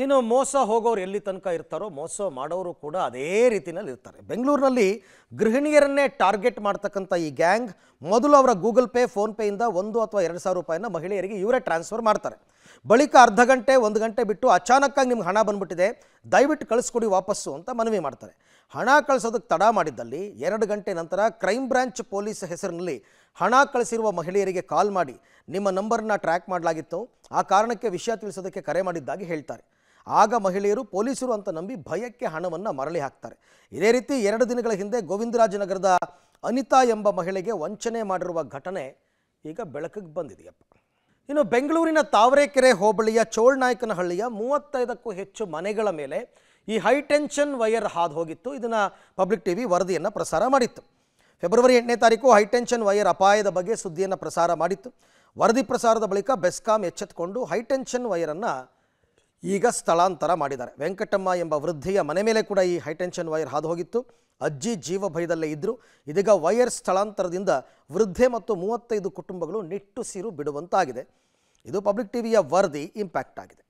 ಇನ್ನು ಮೋಸ ಹೋಗೋರು ಎಲ್ಲಿ ತನಕ ಇರ್ತಾರೋ ಮೋಸ ಮಾಡೋರು ಕೂಡ ಅದೇ ರೀತಿಯಲ್ಲಿ ಇರ್ತಾರೆ ಬೆಂಗಳೂರಿನಲ್ಲಿ ಗೃಹಿಣಿಯರನ್ನೇ ಟಾರ್ಗೆಟ್ ಮಾಡ್ತಕ್ಕಂಥ ಈ ಗ್ಯಾಂಗ್ ಮೊದಲು ಅವರ ಗೂಗಲ್ ಪೇ ಫೋನ್ಪೇಯಿಂದ ಒಂದು ಅಥವಾ ಎರಡು ಸಾವಿರ ರೂಪಾಯಿನ ಮಹಿಳೆಯರಿಗೆ ಇವರೇ ಟ್ರಾನ್ಸ್ಫರ್ ಮಾಡ್ತಾರೆ ಬಳಿಕ ಅರ್ಧ ಗಂಟೆ ಒಂದು ಗಂಟೆ ಬಿಟ್ಟು ಅಚಾನಕ್ಕಾಗಿ ನಿಮ್ಗೆ ಹಣ ಬಂದ್ಬಿಟ್ಟಿದೆ ದಯವಿಟ್ಟು ಕಳಿಸ್ಕೊಡಿ ವಾಪಸ್ಸು ಅಂತ ಮನವಿ ಮಾಡ್ತಾರೆ ಹಣ ಕಳಿಸೋದಕ್ಕೆ ತಡ ಮಾಡಿದ್ದಲ್ಲಿ ಎರಡು ಗಂಟೆ ನಂತರ ಕ್ರೈಮ್ ಬ್ರಾಂಚ್ ಪೊಲೀಸ್ ಹೆಸರಿನಲ್ಲಿ ಹಣ ಕಳಿಸಿರುವ ಮಹಿಳೆಯರಿಗೆ ಕಾಲ್ ಮಾಡಿ ನಿಮ್ಮ ನಂಬರನ್ನ ಟ್ರ್ಯಾಕ್ ಮಾಡಲಾಗಿತ್ತು ಆ ಕಾರಣಕ್ಕೆ ವಿಷಯ ತಿಳಿಸೋದಕ್ಕೆ ಕರೆ ಮಾಡಿದ್ದಾಗಿ ಹೇಳ್ತಾರೆ ಆಗ ಮಹಿಳೆಯರು ಪೊಲೀಸರು ಅಂತ ನಂಬಿ ಭಯಕ್ಕೆ ಹಣವನ್ನು ಮರಳಿ ಹಾಕ್ತಾರೆ ಇದೇ ರೀತಿ ಎರಡು ದಿನಗಳ ಹಿಂದೆ ಗೋವಿಂದರಾಜನಗರದ ಅನಿತಾ ಎಂಬ ಮಹಿಳೆಗೆ ವಂಚನೆ ಮಾಡಿರುವ ಘಟನೆ ಈಗ ಬೆಳಕಿಗೆ ಬಂದಿದೆಯಪ್ಪ ಇನ್ನು ಬೆಂಗಳೂರಿನ ತಾವರೆಕೆರೆ ಹೋಬಳಿಯ ಚೋಳ್ನಾಯಕನಹಳ್ಳಿಯ ಮೂವತ್ತೈದಕ್ಕೂ ಹೆಚ್ಚು ಮನೆಗಳ ಮೇಲೆ ಈ ಹೈ ಟೆನ್ಷನ್ ವೈರ್ ಹಾದು ಹೋಗಿತ್ತು ಇದನ್ನು ಪಬ್ಲಿಕ್ ಟಿ ವಿ ವರದಿಯನ್ನು ಪ್ರಸಾರ ಮಾಡಿತ್ತು ಫೆಬ್ರವರಿ ಎಂಟನೇ ತಾರೀಕು ಹೈಟೆನ್ಷನ್ ವೈರ್ ಅಪಾಯದ ಬಗ್ಗೆ ಸುದ್ದಿಯನ್ನು ಪ್ರಸಾರ ಮಾಡಿತ್ತು ವರದಿ ಪ್ರಸಾರದ ಬಳಿಕ ಬೆಸ್ಕಾಂ ಎಚ್ಚೆತ್ತುಕೊಂಡು ಹೈಟೆನ್ಷನ್ ವೈರನ್ನು ಈಗ ಸ್ಥಳಾಂತರ ಮಾಡಿದ್ದಾರೆ ವೆಂಕಟಮ್ಮ ಎಂಬ ವೃದ್ಧೆಯ ಮನೆ ಮೇಲೆ ಕೂಡ ಈ ಹೈಟೆನ್ಷನ್ ವೈರ್ ಹಾದು ಹೋಗಿತ್ತು ಅಜ್ಜಿ ಜೀವ ಭಯದಲ್ಲೇ ಇದ್ದರು ಇದೀಗ ವೈರ್ ಸ್ಥಳಾಂತರದಿಂದ ವೃದ್ಧೆ ಮತ್ತು ಮೂವತ್ತೈದು ಕುಟುಂಬಗಳು ನಿಟ್ಟುಸಿರು ಬಿಡುವಂತಾಗಿದೆ ಇದು ಪಬ್ಲಿಕ್ ಟಿವಿಯ ವರದಿ ಇಂಪ್ಯಾಕ್ಟ್ ಆಗಿದೆ